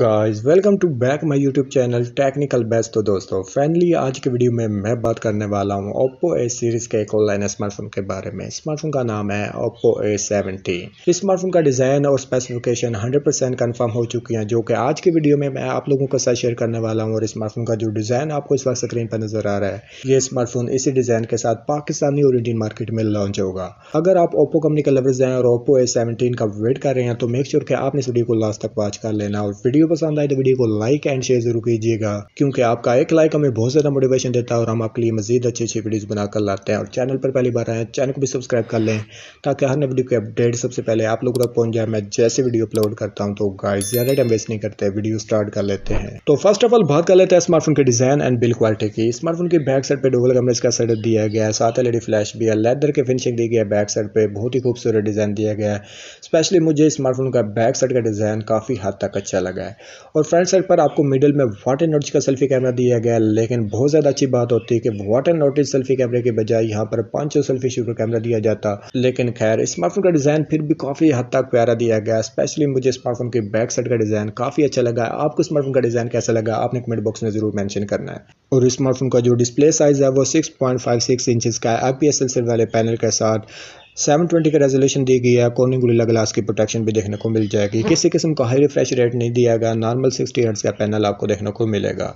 Guys welcome to back my YouTube channel Technical Best तो दोस्तों finally आज के वीडियो में मैं बात करने वाला हूं ओप्पो ए सीरीज़ के एक ऑनलाइन स्मार्टफोन के बारे में स्मार्टफोन का नाम है ओप्पो ए सेवेंटी स्मार्टफोन का डिज़ाइन और स्पेसिफिकेशन 100 परसेंट कन्फर्म हो चुकी हैं जो कि आज के वीडियो में मैं आप लोगों के साथ शेयर करने वाला हूँ और स्मार्टफोन का जो डिज़ाइन आपको इस वक्त स्क्रीन पर नजर आ रहा है ये स्मार्टफोन इसी डिज़ाइन के साथ पाकिस्तानी और इंडियन मार्केट में लॉन्च होगा अगर आप ओप्पो कंपनी का लवर्स हैं और ओप्पो ए का वेट कर रहे हैं तो मेक श्योर कि आपने इस वीडियो को लास्ट तक वॉच कर लेना और वीडियो पसंद आए तो वीडियो को लाइक एंड शेयर जरूर कीजिएगा क्योंकि आपका एक लाइक हमें बहुत ज़्यादा मोटिवेशन देता है और हम आपके लिए मजीद अच्छे अच्छी वीडियोज़ बनाकर लाते हैं और चैनल पर पहली बार आए चैनल को भी सब्सक्राइब कर लें ताकि हर वीडियो की अपडेट सबसे पहले आप लोगों तक पहुंच जाए मैं जैसे वीडियो अपलोड करता हूँ तो गाइड ज़्यादा टाइम वेस्ट नहीं करते वीडियो स्टार्ट कर लेते हैं तो फर्स्ट ऑफ ऑल बात कर लेते हैं स्मार्टफोन के डिज़ाइन एंड बिल क्वालिटी की स्मार्टफोन के बैक साइड पर डोबल कमरेज का सेटअप दिया गया है साथ एलईडी फ्लैश भी है लेदर के फिनिशिंग दी गई है बैक साइड पर बहुत ही खूबसूरत डिज़ाइन दिया गया है स्पेशली मुझे स्मार्टफोन का बैक साइड का डिज़ाइन काफ़ी हद तक अच्छा लगा रहा है और फ्रंट साइड पर आपको मिडिल में वाटर नोटिस का सेल्फी कैमरा दिया गया है लेकिन बहुत ज़्यादा अच्छी बात होती है कि वाटर नोटिस सेल्फी कैमरे के बजाय यहाँ पर पाँच सेल्फी शूटर कैमरा दिया जाता लेकिन खैर स्मार्टफोन का डिज़ाइन फिर भी काफ़ी हद तक प्यारा दिया गया स्पेशली मुझे स्मार्टफोन के बैक साइड का डिज़ाइन काफ़ी अच्छा लगा आपको स्मार्टफोन का डिज़ाइन कैसा लगा आपने कमेंट बॉक्स में ज़रूर मैंशन करना है और स्मार्टफोन का जो डिस्प्ले साइज़ है वो six point five six inches का है आई पी एस एल वाले पैनल के साथ 720 का रेजोल्यूशन दी गई है कॉर्निंग गुलिला ग्लास की प्रोटेक्शन भी देखने को मिल जाएगी हाँ। किसी किस्म का हाई रिफ्रेश रेट नहीं दिया गया नॉर्मल 60 हर्ट्स का पैनल आपको देखने को मिलेगा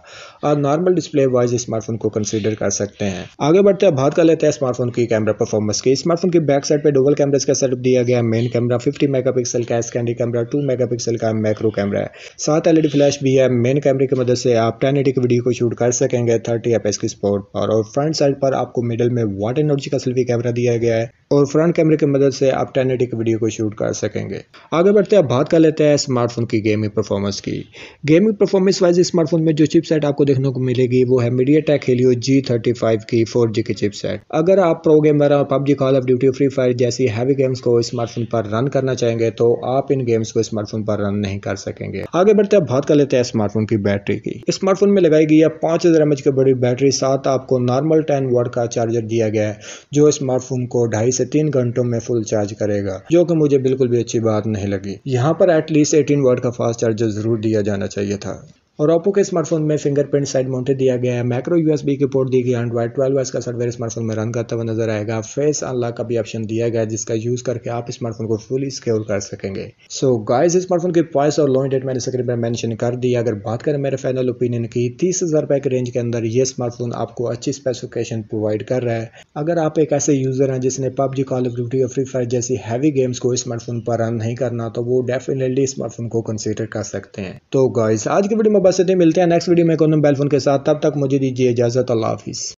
और नॉर्मल डिस्प्ले वाइज स्मार्टफोन को कंसीडर कर सकते हैं आगे बढ़ते हैं बात कर लेते हैं स्मार्टफोन की कैमरा परफॉर्मेंस की स्मार्टफोन की बैक साइड पर डबल कैमराज का सेटअप दिया गया मेन कैमरा फिफ्टी मेगा का स्कैंडी कैमरा टू मेगा का मैक्रो कैमरा है साथ एल फ्लैश भी है मेन कैमरे की मदद से आप टेन की वीडियो को शूट कर सकेंगे थर्टी एफ की स्पोर्ट पर और फ्रंट साइड पर आपको मिडल में वाटर एनर्जी का सेल्फी कैमरा दिया गया है और फ्रंट कैमरे की मदद से आप टेन की वीडियो को शूट कर सकेंगे आगे बढ़ते हैं बात कर लेते हैं स्मार्टफोन की गेमिंग परफॉर्मेंस की गेमिंग परफॉर्मेंस वाइज स्मार्टफोन में जो चिपसेट आपको देखने को मिलेगी वो है MediaTek Helio G thirty five की फोर जी की चिपसेट अगर आप प्रो गेमर और PUBG call of duty free fire जैसी हैवी गेम्स को स्मार्टफोन पर रन करना चाहेंगे तो आप इन गेम्स को स्मार्टफोन पर रन नहीं कर सकेंगे आगे बढ़ते हैं बात कर लेते हैं स्मार्टफोन की बैटरी की स्मार्टफोन में लगाई गई है पांच हजार की बड़ी बैटरी साथ आपको नॉर्मल टेन वर्ड का चार्जर दिया गया है जो स्मार्टफोन को ढाई से तीन घंटों में फुल चार्ज करेगा जो कि मुझे बिल्कुल भी अच्छी बात नहीं लगी यहाँ पर एटलीस्ट एटीन वर्ड का फास्ट चार्जर जरूर दिया जाना चाहिए था और ओप्पो के स्मार्टफोन में फिंगरप्रिंट साइड माउंटेड दिया गया है मैक्रो यूएसबी की पोर्ट दी गई एंड्रॉइड ट्वेल्व एस का सॉफ्टवेयर स्मार्टफोन में रन करता हुआ नजर आएगा फेस अनलॉक का भी ऑप्शन दिया गया जिसका यूज करके आप स्मार्टफोन को फुल स्क्योर कर सकेंगे सो गाइस स्मार्टफोन के प्राइस और लॉन्ग डेट मैंने स्क्रीन पर मैंशन कर दिया अगर बात करें मेरे फाइनल ओपिनियन की तीस हजार रुपए के रेंज के अंदर ये स्मार्टफोन आपको अच्छी स्पेसिफिकेशन प्रोवाइड कर रहा है अगर आप एक ऐसे यूजर हैं जिसने पबजी कॉल ऑफ ड्यूटी और फ्री फायर जैसी हैवी गेम्स को स्मार्टफोन पर रन नहीं करना तो वो डेफिनेटली स्मार्टफोन को कंसिडर कर सकते हैं तो गाइज आज की वीडियो में बस इतने मिलते हैं नेक्स्ट वीडियो में इकोनॉम बेलफोन के साथ तब तक मुझे दीजिए इजाज़त अल्लाह हाफिज़